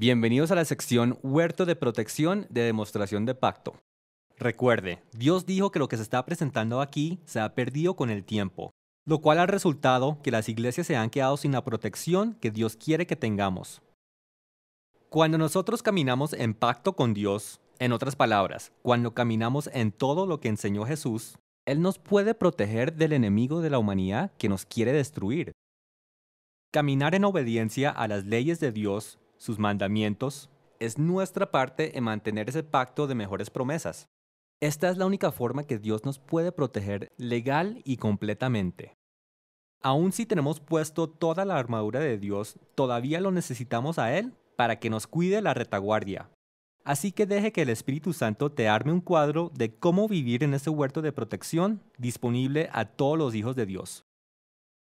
Bienvenidos a la sección Huerto de Protección de Demostración de Pacto. Recuerde, Dios dijo que lo que se está presentando aquí se ha perdido con el tiempo, lo cual ha resultado que las iglesias se han quedado sin la protección que Dios quiere que tengamos. Cuando nosotros caminamos en pacto con Dios, en otras palabras, cuando caminamos en todo lo que enseñó Jesús, Él nos puede proteger del enemigo de la humanidad que nos quiere destruir. Caminar en obediencia a las leyes de Dios sus mandamientos, es nuestra parte en mantener ese pacto de mejores promesas. Esta es la única forma que Dios nos puede proteger legal y completamente. Aun si tenemos puesto toda la armadura de Dios, todavía lo necesitamos a Él para que nos cuide la retaguardia. Así que deje que el Espíritu Santo te arme un cuadro de cómo vivir en ese huerto de protección disponible a todos los hijos de Dios.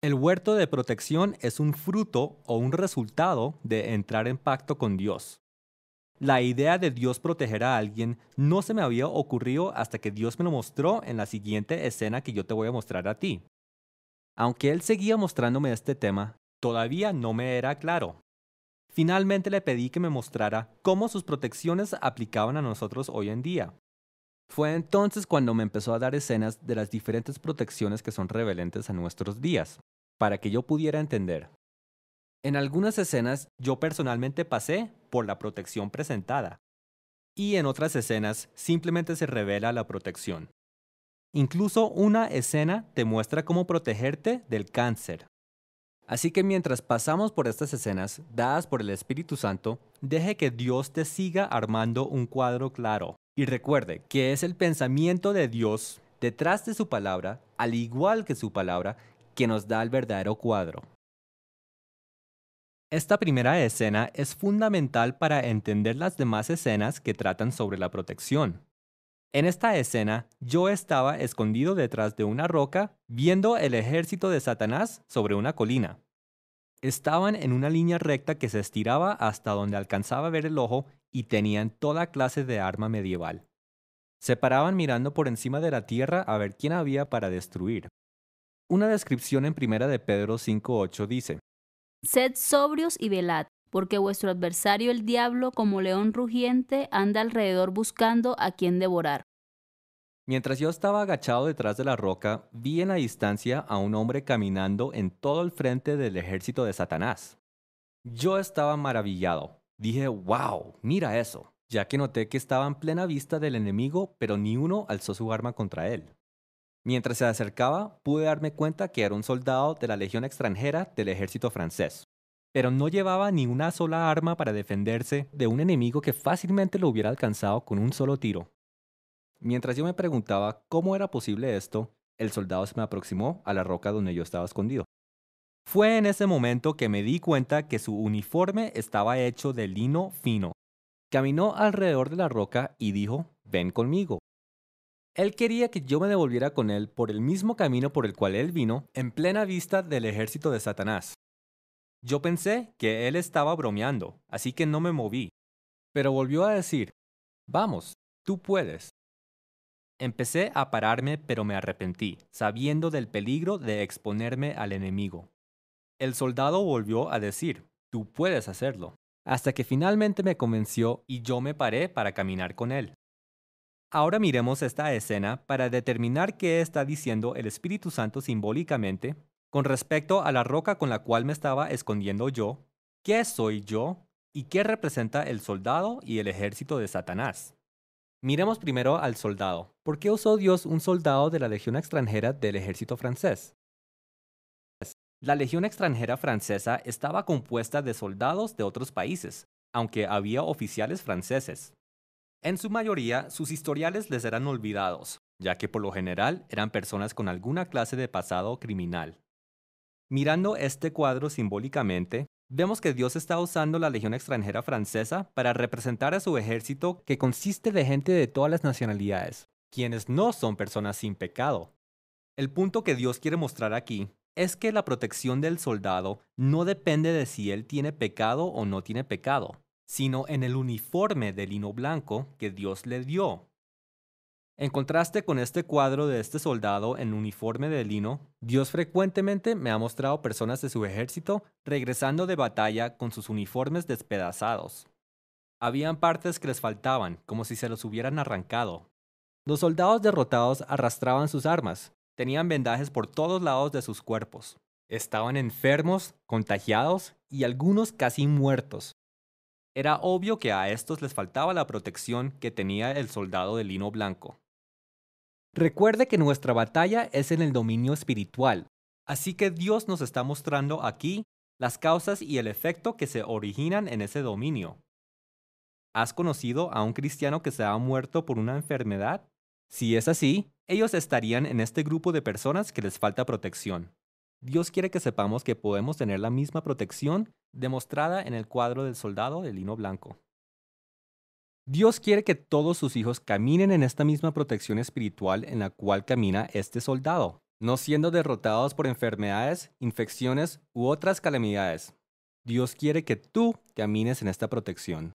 El huerto de protección es un fruto o un resultado de entrar en pacto con Dios. La idea de Dios proteger a alguien no se me había ocurrido hasta que Dios me lo mostró en la siguiente escena que yo te voy a mostrar a ti. Aunque Él seguía mostrándome este tema, todavía no me era claro. Finalmente le pedí que me mostrara cómo sus protecciones aplicaban a nosotros hoy en día. Fue entonces cuando me empezó a dar escenas de las diferentes protecciones que son revelantes a nuestros días, para que yo pudiera entender. En algunas escenas yo personalmente pasé por la protección presentada, y en otras escenas simplemente se revela la protección. Incluso una escena te muestra cómo protegerte del cáncer. Así que mientras pasamos por estas escenas dadas por el Espíritu Santo, deje que Dios te siga armando un cuadro claro y recuerde que es el pensamiento de Dios detrás de su palabra, al igual que su palabra, que nos da el verdadero cuadro. Esta primera escena es fundamental para entender las demás escenas que tratan sobre la protección. En esta escena, yo estaba escondido detrás de una roca viendo el ejército de Satanás sobre una colina. Estaban en una línea recta que se estiraba hasta donde alcanzaba a ver el ojo y tenían toda clase de arma medieval. Se paraban mirando por encima de la tierra a ver quién había para destruir. Una descripción en primera de Pedro 5.8 dice, Sed sobrios y velad, porque vuestro adversario el diablo, como león rugiente, anda alrededor buscando a quien devorar. Mientras yo estaba agachado detrás de la roca, vi en la distancia a un hombre caminando en todo el frente del ejército de Satanás. Yo estaba maravillado, Dije, wow, mira eso, ya que noté que estaba en plena vista del enemigo, pero ni uno alzó su arma contra él. Mientras se acercaba, pude darme cuenta que era un soldado de la Legión extranjera del ejército francés, pero no llevaba ni una sola arma para defenderse de un enemigo que fácilmente lo hubiera alcanzado con un solo tiro. Mientras yo me preguntaba cómo era posible esto, el soldado se me aproximó a la roca donde yo estaba escondido. Fue en ese momento que me di cuenta que su uniforme estaba hecho de lino fino. Caminó alrededor de la roca y dijo, ven conmigo. Él quería que yo me devolviera con él por el mismo camino por el cual él vino, en plena vista del ejército de Satanás. Yo pensé que él estaba bromeando, así que no me moví. Pero volvió a decir, vamos, tú puedes. Empecé a pararme, pero me arrepentí, sabiendo del peligro de exponerme al enemigo. El soldado volvió a decir, tú puedes hacerlo, hasta que finalmente me convenció y yo me paré para caminar con él. Ahora miremos esta escena para determinar qué está diciendo el Espíritu Santo simbólicamente con respecto a la roca con la cual me estaba escondiendo yo, qué soy yo y qué representa el soldado y el ejército de Satanás. Miremos primero al soldado. ¿Por qué usó Dios un soldado de la Legión extranjera del ejército francés? La Legión extranjera francesa estaba compuesta de soldados de otros países, aunque había oficiales franceses. En su mayoría, sus historiales les eran olvidados, ya que por lo general eran personas con alguna clase de pasado criminal. Mirando este cuadro simbólicamente, vemos que Dios está usando la Legión extranjera francesa para representar a su ejército que consiste de gente de todas las nacionalidades, quienes no son personas sin pecado. El punto que Dios quiere mostrar aquí es que la protección del soldado no depende de si él tiene pecado o no tiene pecado, sino en el uniforme de lino blanco que Dios le dio. En contraste con este cuadro de este soldado en uniforme de lino, Dios frecuentemente me ha mostrado personas de su ejército regresando de batalla con sus uniformes despedazados. Habían partes que les faltaban, como si se los hubieran arrancado. Los soldados derrotados arrastraban sus armas, Tenían vendajes por todos lados de sus cuerpos. Estaban enfermos, contagiados y algunos casi muertos. Era obvio que a estos les faltaba la protección que tenía el soldado de lino blanco. Recuerde que nuestra batalla es en el dominio espiritual, así que Dios nos está mostrando aquí las causas y el efecto que se originan en ese dominio. ¿Has conocido a un cristiano que se ha muerto por una enfermedad? Si es así, ellos estarían en este grupo de personas que les falta protección. Dios quiere que sepamos que podemos tener la misma protección demostrada en el cuadro del soldado de lino blanco. Dios quiere que todos sus hijos caminen en esta misma protección espiritual en la cual camina este soldado, no siendo derrotados por enfermedades, infecciones u otras calamidades. Dios quiere que tú camines en esta protección.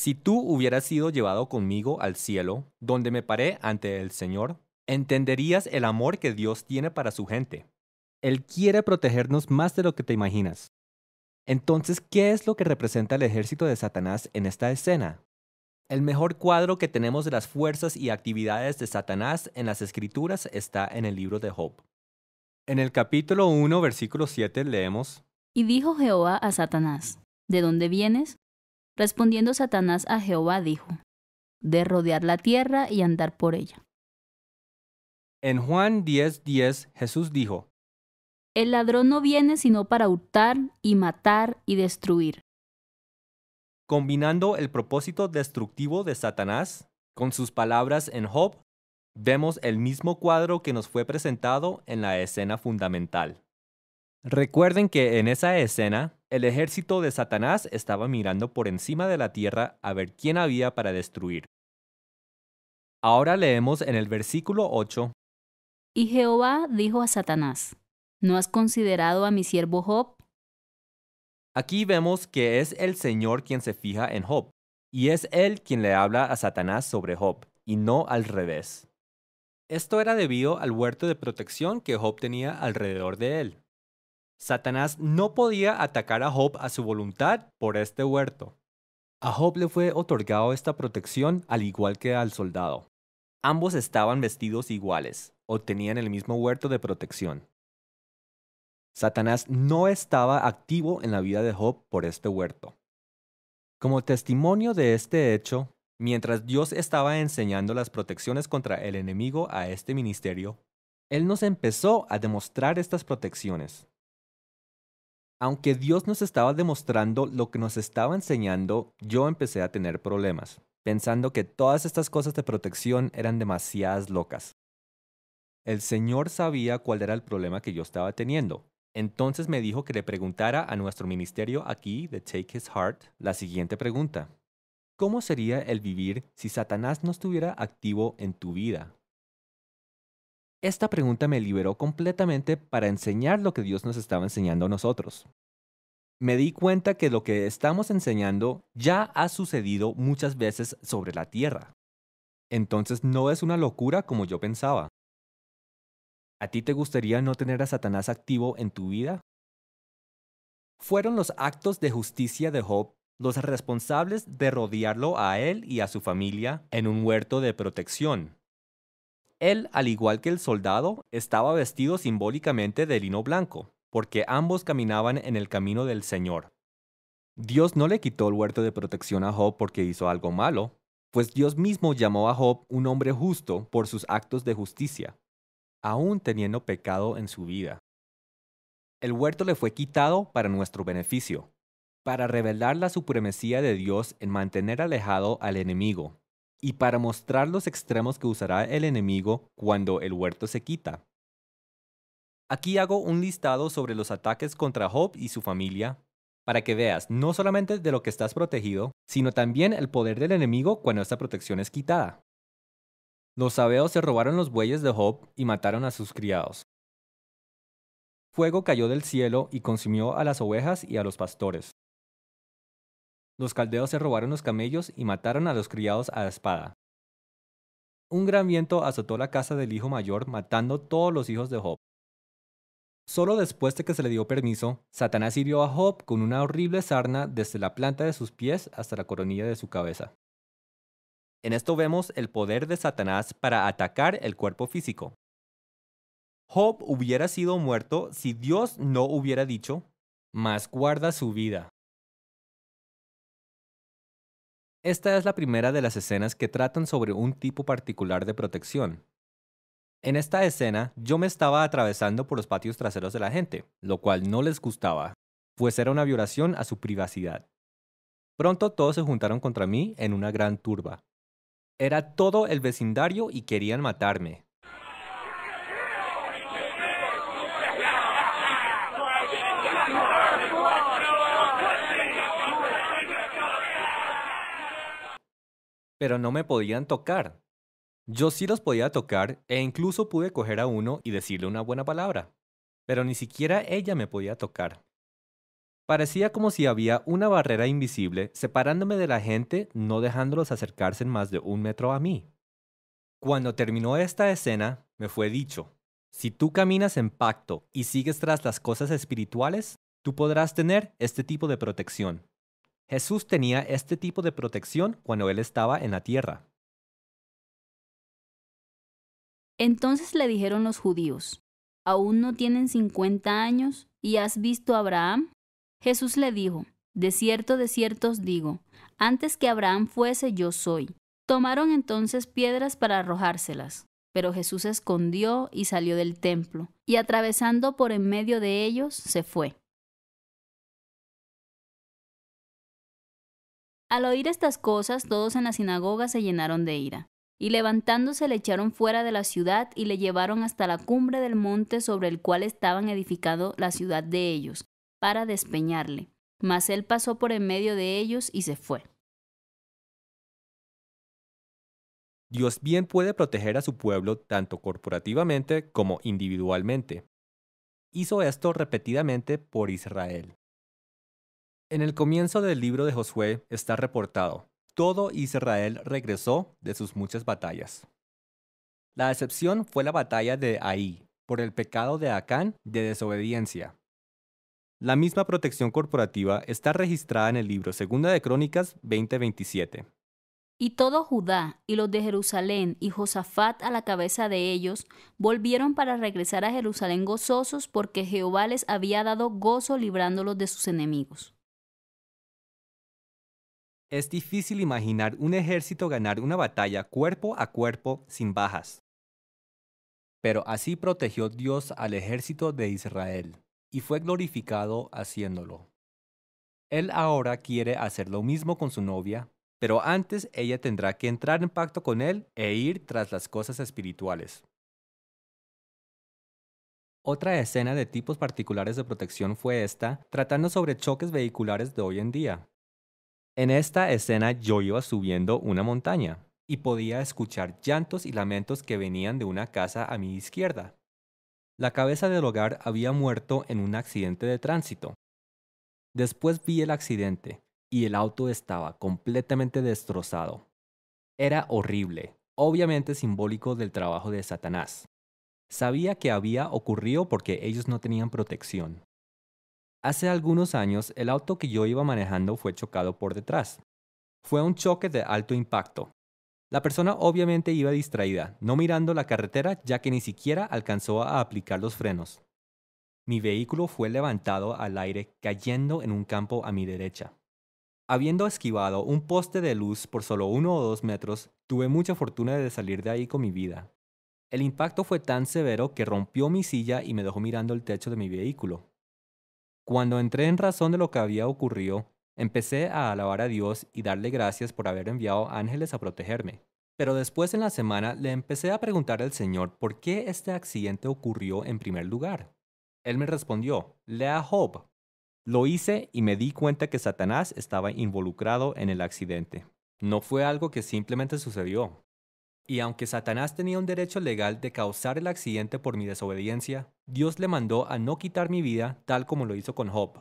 Si tú hubieras sido llevado conmigo al cielo, donde me paré ante el Señor, entenderías el amor que Dios tiene para su gente. Él quiere protegernos más de lo que te imaginas. Entonces, ¿qué es lo que representa el ejército de Satanás en esta escena? El mejor cuadro que tenemos de las fuerzas y actividades de Satanás en las Escrituras está en el libro de Job. En el capítulo 1, versículo 7 leemos, Y dijo Jehová a Satanás, ¿de dónde vienes? Respondiendo Satanás a Jehová dijo, de rodear la tierra y andar por ella. En Juan 10:10 Jesús dijo, El ladrón no viene sino para hurtar y matar y destruir. Combinando el propósito destructivo de Satanás con sus palabras en Job, vemos el mismo cuadro que nos fue presentado en la escena fundamental. Recuerden que en esa escena el ejército de Satanás estaba mirando por encima de la tierra a ver quién había para destruir. Ahora leemos en el versículo 8. Y Jehová dijo a Satanás, ¿no has considerado a mi siervo Job? Aquí vemos que es el Señor quien se fija en Job, y es Él quien le habla a Satanás sobre Job, y no al revés. Esto era debido al huerto de protección que Job tenía alrededor de él. Satanás no podía atacar a Job a su voluntad por este huerto. A Job le fue otorgado esta protección al igual que al soldado. Ambos estaban vestidos iguales, o tenían el mismo huerto de protección. Satanás no estaba activo en la vida de Job por este huerto. Como testimonio de este hecho, mientras Dios estaba enseñando las protecciones contra el enemigo a este ministerio, Él nos empezó a demostrar estas protecciones aunque Dios nos estaba demostrando lo que nos estaba enseñando, yo empecé a tener problemas, pensando que todas estas cosas de protección eran demasiadas locas. El Señor sabía cuál era el problema que yo estaba teniendo. Entonces me dijo que le preguntara a nuestro ministerio aquí de Take His Heart la siguiente pregunta. ¿Cómo sería el vivir si Satanás no estuviera activo en tu vida? Esta pregunta me liberó completamente para enseñar lo que Dios nos estaba enseñando a nosotros. Me di cuenta que lo que estamos enseñando ya ha sucedido muchas veces sobre la tierra. Entonces no es una locura como yo pensaba. ¿A ti te gustaría no tener a Satanás activo en tu vida? Fueron los actos de justicia de Job los responsables de rodearlo a él y a su familia en un huerto de protección, él, al igual que el soldado, estaba vestido simbólicamente de lino blanco, porque ambos caminaban en el camino del Señor. Dios no le quitó el huerto de protección a Job porque hizo algo malo, pues Dios mismo llamó a Job un hombre justo por sus actos de justicia, aún teniendo pecado en su vida. El huerto le fue quitado para nuestro beneficio, para revelar la supremacía de Dios en mantener alejado al enemigo, y para mostrar los extremos que usará el enemigo cuando el huerto se quita. Aquí hago un listado sobre los ataques contra Job y su familia, para que veas no solamente de lo que estás protegido, sino también el poder del enemigo cuando esta protección es quitada. Los sabeos se robaron los bueyes de Job y mataron a sus criados. Fuego cayó del cielo y consumió a las ovejas y a los pastores los caldeos se robaron los camellos y mataron a los criados a la espada. Un gran viento azotó la casa del hijo mayor, matando todos los hijos de Job. Solo después de que se le dio permiso, Satanás hirió a Job con una horrible sarna desde la planta de sus pies hasta la coronilla de su cabeza. En esto vemos el poder de Satanás para atacar el cuerpo físico. Job hubiera sido muerto si Dios no hubiera dicho, mas guarda su vida. Esta es la primera de las escenas que tratan sobre un tipo particular de protección. En esta escena, yo me estaba atravesando por los patios traseros de la gente, lo cual no les gustaba, pues era una violación a su privacidad. Pronto todos se juntaron contra mí en una gran turba. Era todo el vecindario y querían matarme, pero no me podían tocar. Yo sí los podía tocar e incluso pude coger a uno y decirle una buena palabra, pero ni siquiera ella me podía tocar. Parecía como si había una barrera invisible separándome de la gente, no dejándolos acercarse en más de un metro a mí. Cuando terminó esta escena, me fue dicho, si tú caminas en pacto y sigues tras las cosas espirituales, tú podrás tener este tipo de protección. Jesús tenía este tipo de protección cuando él estaba en la tierra. Entonces le dijeron los judíos, ¿aún no tienen 50 años y has visto a Abraham? Jesús le dijo, de cierto, de cierto os digo, antes que Abraham fuese yo soy. Tomaron entonces piedras para arrojárselas. Pero Jesús se escondió y salió del templo, y atravesando por en medio de ellos, se fue. Al oír estas cosas, todos en la sinagoga se llenaron de ira, y levantándose le echaron fuera de la ciudad y le llevaron hasta la cumbre del monte sobre el cual estaban edificado la ciudad de ellos, para despeñarle. Mas él pasó por en medio de ellos y se fue. Dios bien puede proteger a su pueblo tanto corporativamente como individualmente. Hizo esto repetidamente por Israel. En el comienzo del libro de Josué está reportado, todo Israel regresó de sus muchas batallas. La excepción fue la batalla de Ahí, por el pecado de Acán de desobediencia. La misma protección corporativa está registrada en el libro Segunda de Crónicas 20:27. Y todo Judá y los de Jerusalén y Josafat a la cabeza de ellos volvieron para regresar a Jerusalén gozosos porque Jehová les había dado gozo librándolos de sus enemigos. Es difícil imaginar un ejército ganar una batalla cuerpo a cuerpo sin bajas. Pero así protegió Dios al ejército de Israel, y fue glorificado haciéndolo. Él ahora quiere hacer lo mismo con su novia, pero antes ella tendrá que entrar en pacto con él e ir tras las cosas espirituales. Otra escena de tipos particulares de protección fue esta, tratando sobre choques vehiculares de hoy en día. En esta escena yo iba subiendo una montaña y podía escuchar llantos y lamentos que venían de una casa a mi izquierda. La cabeza del hogar había muerto en un accidente de tránsito. Después vi el accidente y el auto estaba completamente destrozado. Era horrible, obviamente simbólico del trabajo de Satanás. Sabía que había ocurrido porque ellos no tenían protección. Hace algunos años, el auto que yo iba manejando fue chocado por detrás. Fue un choque de alto impacto. La persona obviamente iba distraída, no mirando la carretera ya que ni siquiera alcanzó a aplicar los frenos. Mi vehículo fue levantado al aire cayendo en un campo a mi derecha. Habiendo esquivado un poste de luz por solo uno o dos metros, tuve mucha fortuna de salir de ahí con mi vida. El impacto fue tan severo que rompió mi silla y me dejó mirando el techo de mi vehículo. Cuando entré en razón de lo que había ocurrido, empecé a alabar a Dios y darle gracias por haber enviado ángeles a protegerme. Pero después en la semana le empecé a preguntar al Señor por qué este accidente ocurrió en primer lugar. Él me respondió, lea Job. Lo hice y me di cuenta que Satanás estaba involucrado en el accidente. No fue algo que simplemente sucedió y aunque Satanás tenía un derecho legal de causar el accidente por mi desobediencia, Dios le mandó a no quitar mi vida tal como lo hizo con Job,